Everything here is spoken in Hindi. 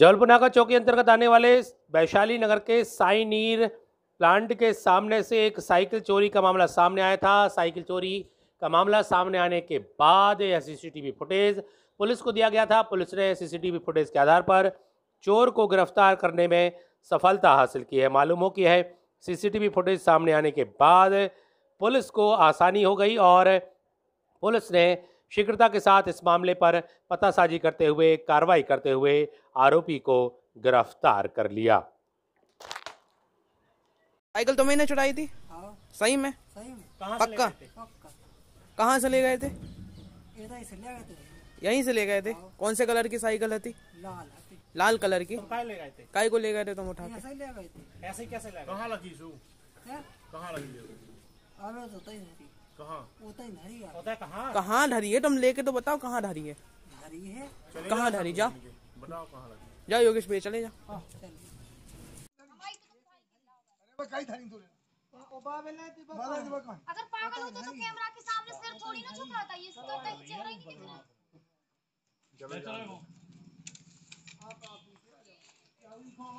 जबलपुर नाका चौकी अंतर्गत आने वाले वैशाली नगर के साई नीर प्लांट के सामने से एक साइकिल चोरी का मामला सामने आया था साइकिल चोरी का मामला सामने आने के बाद यह सीसीटीवी फुटेज पुलिस को दिया गया था पुलिस ने सीसीटीवी फुटेज के आधार पर चोर को गिरफ्तार करने में सफलता हासिल की है मालूम हो कि है सीसीटीवी फुटेज सामने आने के बाद पुलिस को आसानी हो गई और पुलिस ने शीघ्रता के साथ इस मामले पर पतासाजी करते हुए कार्रवाई करते हुए आरोपी को गिरफ्तार कर लिया साइकिल तो मैंने चुराई थी हाँ। सही में सही में पक्का कहाँ से ले गए थे यहीं से ले गए थे हाँ। कौन से कलर की साइकिल है थी लाल लाल कलर की ले गए थे काय को ले गए थे तुम उठा के ऐसे कैसे लगी कहाँ लगी तो तय तो कहाँ धरी है तुम लेके तो बताओ कहाँ धरी है कहाँ धरी जा जा योगेश भैया चले जा हाँ, अगर पागल तो, तो कैमरा के सामने सिर थोड़ी ना झुकाता ये तो कहीं चेहरा ही नहीं दिख रहा